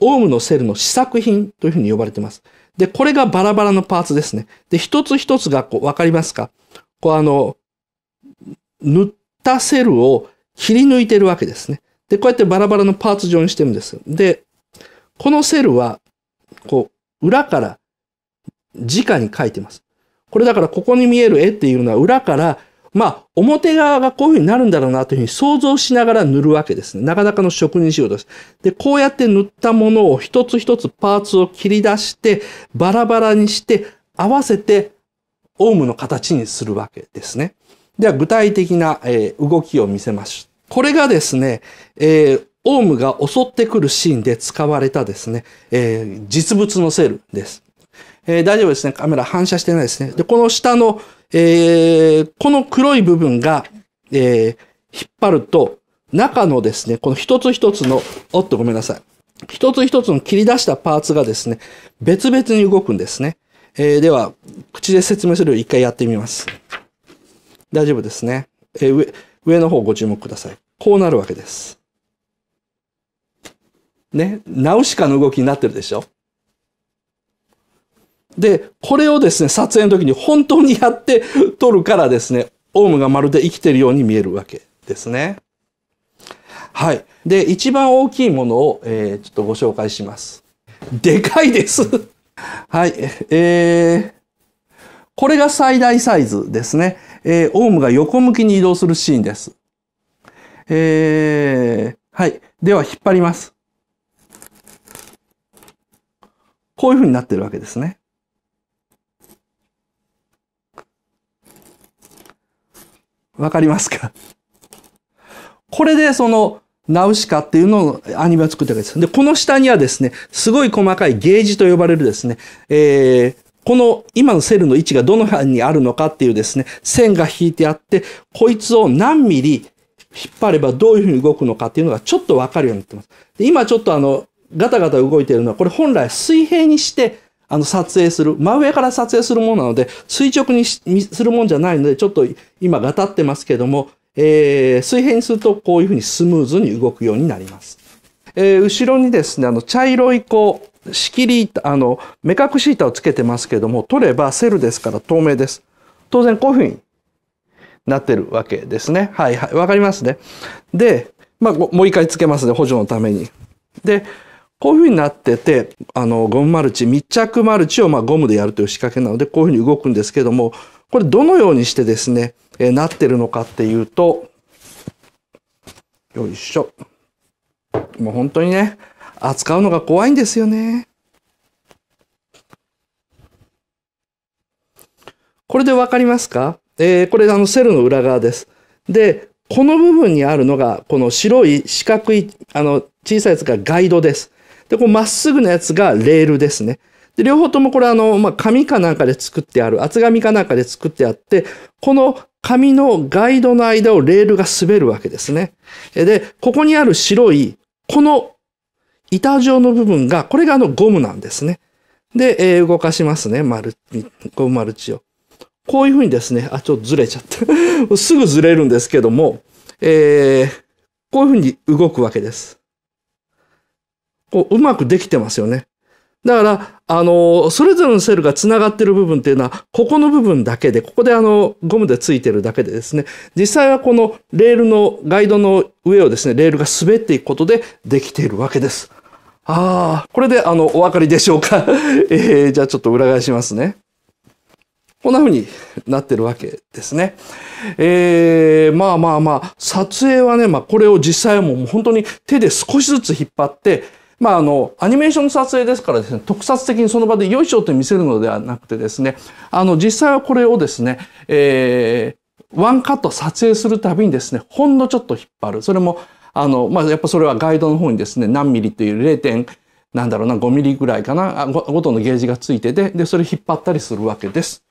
オウムのセルの試作品というふうに呼ばれています。で、これがバラバラのパーツですね。で、一つ一つがこう、わかりますかこうあの、塗ったセルを切り抜いてるわけですね。で、こうやってバラバラのパーツ状にしてるんです。で、このセルは、こう、裏から、直に書いてます。これだからここに見える絵っていうのは裏からまあ、表側がこういう風になるんだろうなというふうに想像しながら塗るわけですね。なかなかの職人仕事です。で、こうやって塗ったものを一つ一つパーツを切り出して、バラバラにして、合わせて、オウムの形にするわけですね。では、具体的な、動きを見せます。これがですね、えー、オウムが襲ってくるシーンで使われたですね、えー、実物のセルです。えー、大丈夫ですね。カメラ反射してないですね。で、この下の、えー、この黒い部分が、えー、引っ張ると、中のですね、この一つ一つの、おっとごめんなさい。一つ一つの切り出したパーツがですね、別々に動くんですね。えー、では、口で説明するより一回やってみます。大丈夫ですね。えー、上、上の方ご注目ください。こうなるわけです。ね、ナウシカの動きになってるでしょで、これをですね、撮影の時に本当にやって撮るからですね、オウムがまるで生きてるように見えるわけですね。はい。で、一番大きいものを、えー、ちょっとご紹介します。でかいです はい。えー、これが最大サイズですね。えー、オウムが横向きに移動するシーンです。えー、はい。では、引っ張ります。こういう風になってるわけですね。わかりますかこれでそのナウシカっていうのをアニメを作ったわけです。で、この下にはですね、すごい細かいゲージと呼ばれるですね、えー、この今のセルの位置がどの辺にあるのかっていうですね、線が引いてあって、こいつを何ミリ引っ張ればどういうふうに動くのかっていうのがちょっとわかるようになってます。で今ちょっとあの、ガタガタ動いてるのは、これ本来水平にしてあの、撮影する、真上から撮影するものなので、垂直にするもんじゃないので、ちょっと今がたってますけども、えー、水平にするとこういうふうにスムーズに動くようになります。えー、後ろにですね、あの、茶色いこう、仕切り板、あの、目隠し板をつけてますけども、取ればセルですから透明です。当然こういうふうになってるわけですね。はいはい。わかりますね。で、まあ、もう一回つけますね。補助のために。で、こういうふうになってて、あの、ゴムマルチ、密着マルチをまあゴムでやるという仕掛けなので、こういうふうに動くんですけども、これどのようにしてですね、えー、なってるのかっていうと、よいしょ。もう本当にね、扱うのが怖いんですよね。これでわかりますかえー、これあのセルの裏側です。で、この部分にあるのが、この白い四角い、あの、小さいやつがガイドです。で、こうまっすぐなやつがレールですね。で、両方ともこれあの、まあ、紙かなんかで作ってある、厚紙かなんかで作ってあって、この紙のガイドの間をレールが滑るわけですね。で、ここにある白い、この板状の部分が、これがあのゴムなんですね。で、えー、動かしますね。マル、ゴムマルチを。こういうふうにですね、あ、ちょっとずれちゃった。すぐずれるんですけども、えー、こういうふうに動くわけです。こう、うまくできてますよね。だから、あの、それぞれのセルが繋がってる部分っていうのは、ここの部分だけで、ここであの、ゴムでついてるだけでですね、実際はこのレールの、ガイドの上をですね、レールが滑っていくことでできているわけです。ああ、これであの、お分かりでしょうか。えー、じゃあちょっと裏返しますね。こんな風になってるわけですね。えー、まあまあまあ、撮影はね、まあこれを実際はもう本当に手で少しずつ引っ張って、まあ、あの、アニメーションの撮影ですからですね、特撮的にその場でよいしょって見せるのではなくてですね、あの、実際はこれをですね、えー、ワンカット撮影するたびにですね、ほんのちょっと引っ張る。それも、あの、まあ、やっぱそれはガイドの方にですね、何ミリという0点、なんだろうな、5ミリぐらいかな、ごとのゲージがついてて、で、それ引っ張ったりするわけです。